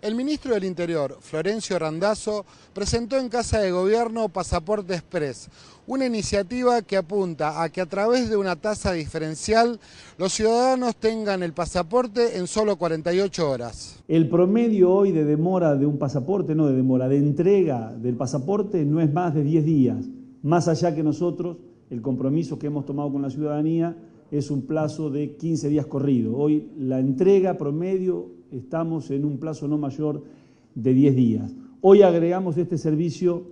El ministro del Interior, Florencio Randazzo, presentó en Casa de Gobierno Pasaporte Express, una iniciativa que apunta a que a través de una tasa diferencial los ciudadanos tengan el pasaporte en solo 48 horas. El promedio hoy de demora de un pasaporte, no de demora, de entrega del pasaporte no es más de 10 días, más allá que nosotros, el compromiso que hemos tomado con la ciudadanía es un plazo de 15 días corrido. Hoy la entrega promedio estamos en un plazo no mayor de 10 días. Hoy agregamos este servicio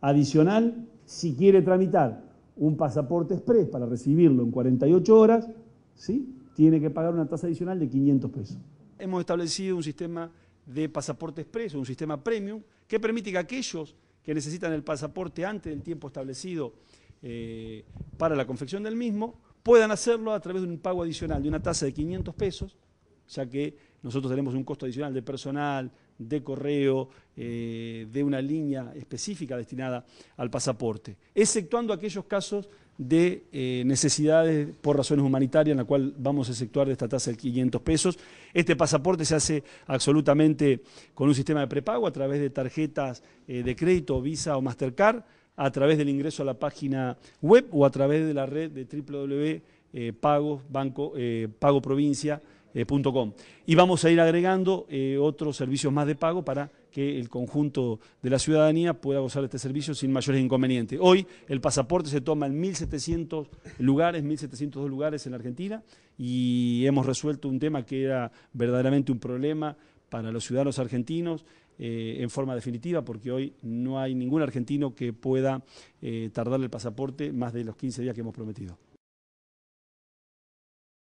adicional si quiere tramitar un pasaporte express para recibirlo en 48 horas, ¿sí? tiene que pagar una tasa adicional de 500 pesos. Hemos establecido un sistema de pasaporte express, un sistema premium, que permite que aquellos que necesitan el pasaporte antes del tiempo establecido eh, para la confección del mismo, puedan hacerlo a través de un pago adicional de una tasa de 500 pesos, ya que nosotros tenemos un costo adicional de personal, de correo, eh, de una línea específica destinada al pasaporte, exceptuando aquellos casos de eh, necesidades por razones humanitarias, en la cual vamos a exceptuar de esta tasa de 500 pesos. Este pasaporte se hace absolutamente con un sistema de prepago a través de tarjetas eh, de crédito, Visa o Mastercard, a través del ingreso a la página web o a través de la red de www.pagoprovincia.com. Eh, eh, y vamos a ir agregando eh, otros servicios más de pago para que el conjunto de la ciudadanía pueda gozar de este servicio sin mayores inconvenientes. Hoy el pasaporte se toma en 1.700 lugares, 1.702 lugares en Argentina y hemos resuelto un tema que era verdaderamente un problema para los ciudadanos argentinos eh, en forma definitiva, porque hoy no hay ningún argentino que pueda eh, tardar el pasaporte más de los 15 días que hemos prometido.